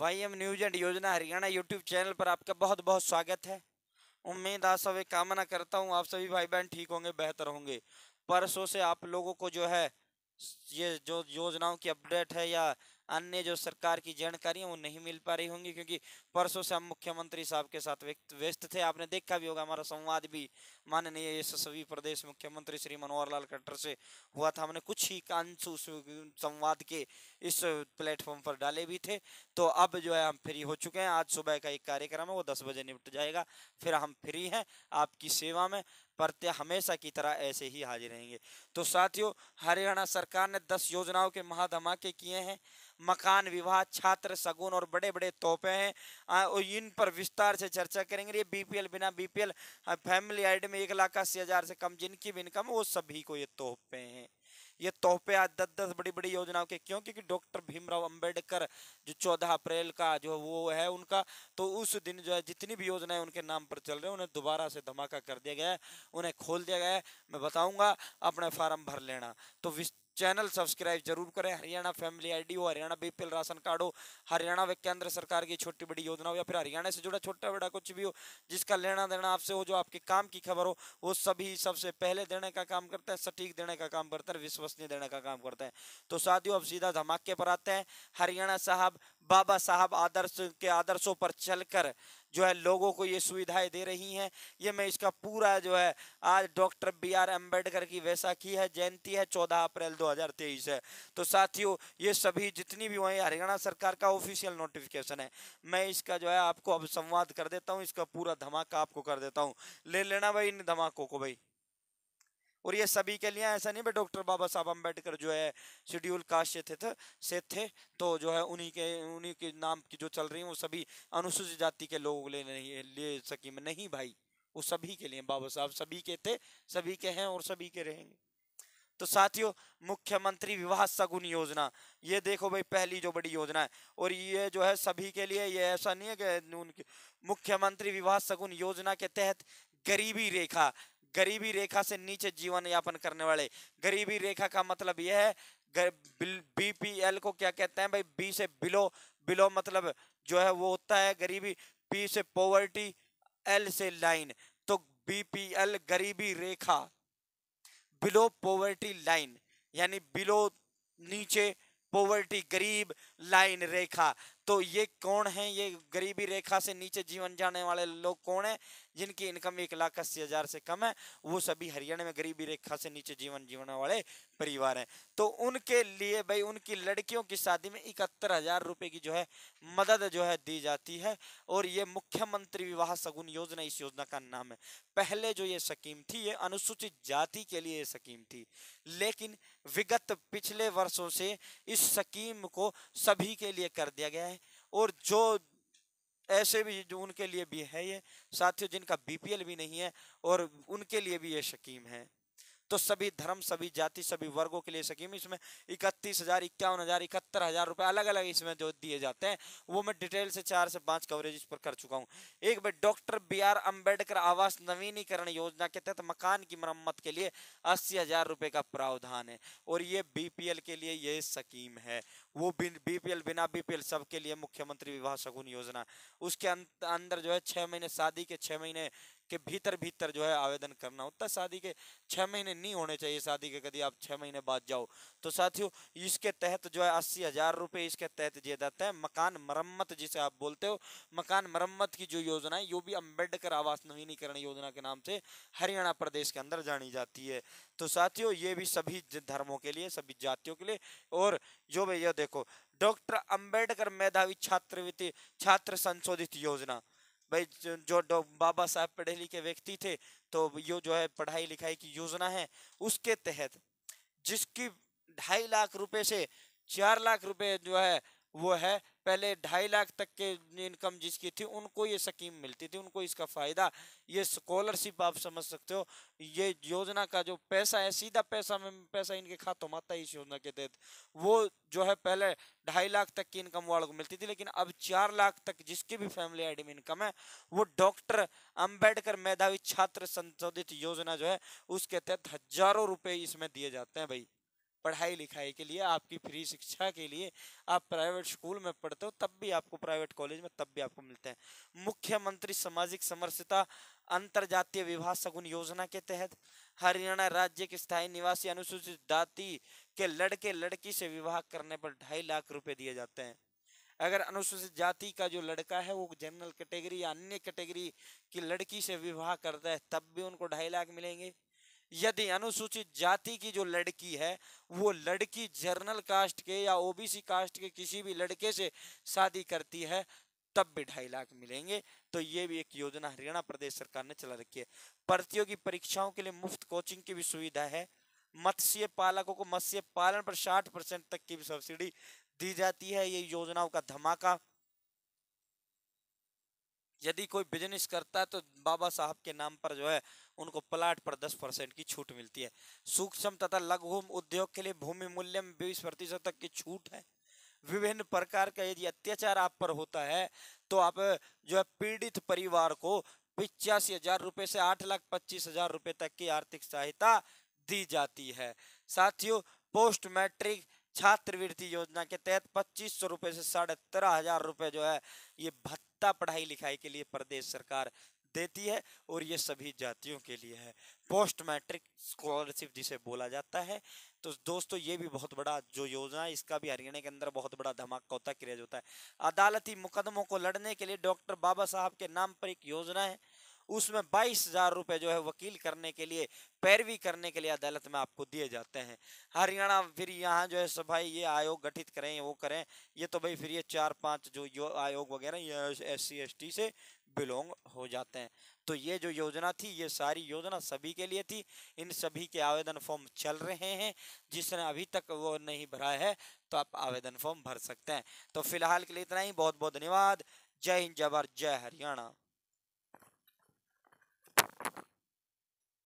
Y M news and योजना Haryana YouTube channel पर आपका बहुत बहुत स्वागत है उम्मीद आप सभी कामना करता हूँ आप सभी भाई बहन ठीक होंगे बेहतर होंगे परसों से आप लोगों को जो है ये जो योजनाओं की अपडेट है या अन्य जो सरकार की जानकारियाँ वो नहीं मिल पा रही होंगी क्योंकि परसों से हम मुख्यमंत्री साहब के साथ व्यस्त थे आपने देखा भी होगा हमारा संवाद भी माननीय यशस्वी प्रदेश मुख्यमंत्री श्री मनोहर लाल खट्टर से हुआ था हमने कुछ ही कांश उस संवाद के इस प्लेटफॉर्म पर डाले भी थे तो अब जो है हम फ्री हो चुके हैं आज सुबह का एक कार्यक्रम है वो दस बजे निपट जाएगा फिर हम फ्री हैं आपकी सेवा में परते हमेशा की तरह ऐसे ही हाजिर रहेंगे तो साथियों हरियाणा सरकार ने दस योजनाओं के महाधमाके किए हैं मकान विवाह छात्र सगुन और बड़े बड़े तोहफे हैं और इन पर विस्तार से चर्चा करेंगे ये बीपीएल बिना बीपीएल फैमिली आइड में एक लाख अस्सी हज़ार से कम जिनकी भी इनकम वो सभी को ये तोहफे हैं ये तोहफे आज दस दस बड़ी बड़ी योजनाओं के क्यों क्योंकि डॉक्टर भीमराव अंबेडकर जो चौदह अप्रैल का जो वो है उनका तो उस दिन जो है जितनी भी योजनाएं उनके नाम पर चल रहे हैं उन्हें दोबारा से धमाका कर दिया गया है उन्हें खोल दिया गया है मैं बताऊंगा अपने फार्म भर लेना तो विस्तार चैनल सब्सक्राइब जरूर करें हरियाणा फैमिली आईडी हो हरियाणा बीपीएल राशन कार्ड हो हरियाणा व केंद्र सरकार की छोटी बड़ी योजना हो या फिर हरियाणा से जुड़ा छोटा बड़ा कुछ भी हो जिसका लेना देना आपसे हो जो आपके काम की खबर हो वो सभी सबसे पहले देने का काम करता है सटीक देने का काम करता है विश्वसनीय देने का काम करता है तो साथियों अब सीधा धमाके पर आते हैं हरियाणा साहब बाबा साहब आदर्श के आदर्शों पर चलकर जो है लोगों को ये सुविधाएं दे रही हैं ये मैं इसका पूरा जो है आज डॉक्टर बी आर अम्बेडकर की वैसा की है जयंती है चौदह अप्रैल दो हज़ार तेईस है तो साथियों ये सभी जितनी भी वहीं हरियाणा सरकार का ऑफिशियल नोटिफिकेशन है मैं इसका जो है आपको अब संवाद कर देता हूँ इसका पूरा धमाका आपको कर देता हूँ ले लेना भाई इन धमाकों को भाई और ये सभी के लिए ऐसा नहीं भाई डॉक्टर बाबा साहब अम्बेडकर जो है शेड्यूल कास्ट से थे, थे से थे तो जो है उन्हीं के उन्हीं के नाम की जो चल रही है वो सभी अनुसूचित जाति के लोगों के लिए ले सकी में नहीं भाई वो सभी के लिए बाबा साहब सभी के थे सभी के हैं और सभी के रहेंगे तो साथियों मुख्यमंत्री विवाह सगुन योजना ये देखो भाई पहली जो बड़ी योजना है और ये जो है सभी के लिए ये ऐसा नहीं है कि उनके मुख्यमंत्री विवाह सगुन योजना के तहत गरीबी रेखा गरीबी रेखा से नीचे जीवन यापन करने वाले गरीबी रेखा का मतलब यह है बीपीएल को क्या कहते हैं भाई बी से बिलो बिलो मतलब जो है वो होता है गरीबी पी से पॉवर्टी एल से लाइन तो बीपीएल गरीबी रेखा बिलो पॉवर्टी लाइन यानी बिलो नीचे पॉवर्टी गरीब लाइन रेखा तो ये कौन है ये गरीबी रेखा से नीचे जीवन जाने वाले लोग कौन है जिनकी इनकम एक लाख अस्सी हज़ार से कम है वो सभी हरियाणा में गरीबी रेखा से नीचे जीवन जीवन वाले परिवार हैं तो उनके लिए भाई उनकी लड़कियों की शादी में इकहत्तर हज़ार रुपये की जो है मदद जो है दी जाती है और ये मुख्यमंत्री विवाह शगुन योजना इस योजना का नाम है पहले जो ये स्कीम थी ये अनुसूचित जाति के लिए ये स्कीम थी लेकिन विगत पिछले वर्षों से इस स्कीम को सभी के लिए कर दिया गया है और जो ऐसे भी जो उनके लिए भी है ये साथियों जिनका बीपीएल भी नहीं है और उनके लिए भी ये शकीम है तो सभी धर्म सभी जाति सभी वर्गों के लिए स्कीम इसमें इकतीस हजार इक्यावन हजार इकहत्तर हजार रुपए अलग अलग इसमें जो दिए जाते हैं वो मैं डिटेल से चार से पांच कवरेज इस पर कर चुका हूँ एक बार डॉक्टर बी आर अम्बेडकर आवास नवीनीकरण योजना के तहत मकान की मरम्मत के लिए अस्सी हजार रुपये का प्रावधान है और ये बीपीएल के लिए ये स्कीम है वो बीपीएल बिना बीपीएल सबके लिए मुख्यमंत्री विवाह शगुन योजना उसके अंदर जो है छह महीने शादी के छह महीने के भीतर भीतर जो है आवेदन करना होता है शादी के छः महीने नहीं होने चाहिए शादी के यदि आप छः महीने बाद जाओ तो साथियों इसके तहत जो है अस्सी हज़ार रुपये इसके तहत दिया जाता है मकान मरम्मत जिसे आप बोलते हो मकान मरम्मत की जो योजना है यो भी अम्बेडकर आवास नवीनीकरण योजना के नाम से हरियाणा प्रदेश के अंदर जानी जाती है तो साथियों ये भी सभी धर्मों के लिए सभी जातियों के लिए और जो भैया देखो डॉक्टर अम्बेडकर मेधावी छात्रवृत्ति छात्र संशोधित योजना भाई जो बाबा साहब पढ़े लिखे व्यक्ति थे तो यो जो है पढ़ाई लिखाई की योजना है उसके तहत जिसकी ढाई लाख रुपए से चार लाख रुपए जो है वो है पहले ढाई लाख तक के इनकम जिसकी थी उनको ये स्कीम मिलती थी उनको इसका फ़ायदा ये स्कॉलरशिप आप समझ सकते हो ये योजना का जो पैसा है सीधा पैसा में पैसा इनके खातों में आता है इस योजना के तहत वो जो है पहले ढाई लाख तक की इनकम वालों को मिलती थी लेकिन अब चार लाख तक जिसकी भी फैमिली आईडी में इनकम है वो डॉक्टर अम्बेडकर मेधावी छात्र संशोधित योजना जो है उसके तहत हजारों रुपये इसमें दिए जाते हैं भाई पढ़ाई लिखाई के लिए आपकी फ्री शिक्षा के लिए आप प्राइवेट स्कूल में पढ़ते हो तब भी आपको प्राइवेट कॉलेज में तब भी आपको मिलते हैं मुख्यमंत्री सामाजिक समरसता अंतर जातीय विवाह शगुन योजना के तहत हरियाणा राज्य के स्थायी निवासी अनुसूचित जाति के लड़के लड़की से विवाह करने पर ढाई लाख रुपए दिए जाते हैं अगर अनुसूचित जाति का जो लड़का है वो जनरल कैटेगरी या अन्य कैटेगरी की लड़की से विवाह करता है तब भी उनको ढाई लाख मिलेंगे यदि अनुसूचित जाति की जो लड़की है वो लड़की जर्नल कास्ट के या ओबीसी कास्ट के किसी भी लड़के से शादी करती है तब भी ढाई लाख मिलेंगे तो ये भी एक योजना हरियाणा प्रदेश सरकार ने चला रखी है प्रतियोगी परीक्षाओं के लिए मुफ्त कोचिंग की भी सुविधा है मत्स्य पालकों को मत्स्य पालन पर साठ परसेंट तक की भी सब्सिडी दी जाती है ये योजनाओं का धमाका यदि कोई बिजनेस करता है तो बाबा साहब के नाम पर जो है उनको प्लाट पर दस परसेंट की छूट मिलती है सूक्ष्म तथा लघु उद्योग के लिए भूमि मूल्य में बीस प्रतिशत तक की छूट है विभिन्न प्रकार का यदि अत्याचार आप पर होता है तो आप जो है पीड़ित परिवार को पिचासी हजार रुपये से आठ लाख पच्चीस हजार रुपये तक की आर्थिक सहायता दी जाती है साथियों पोस्ट मैट्रिक छात्रवृत्ति योजना के तहत पच्चीस सौ रुपये से साढ़े तेरह हजार रुपये जो है ये भत्ता पढ़ाई लिखाई के लिए प्रदेश सरकार देती है और ये सभी जातियों के लिए है पोस्ट मैट्रिक स्कॉलरशिप जिसे बोला जाता है तो दोस्तों ये भी बहुत बड़ा जो योजना है इसका भी हरियाणा के अंदर बहुत बड़ा धमाका होता क्रेज होता है अदालती मुकदमों को लड़ने के लिए डॉक्टर बाबा साहब के नाम पर एक योजना है उसमें बाईस हज़ार रुपये जो है वकील करने के लिए पैरवी करने के लिए अदालत में आपको दिए जाते हैं हरियाणा फिर यहाँ जो है सभाई ये आयोग गठित करें वो करें ये तो भाई फिर ये चार पाँच जो यो आयोग वगैरह ये एस सी से बिलोंग हो जाते हैं तो ये जो योजना थी ये सारी योजना सभी के लिए थी इन सभी के आवेदन फॉर्म चल रहे हैं जिसने अभी तक वो नहीं भरा है तो आप आवेदन फॉर्म भर सकते हैं तो फिलहाल के लिए इतना ही बहुत बहुत धन्यवाद जय हिंद जय भारत जय हरियाणा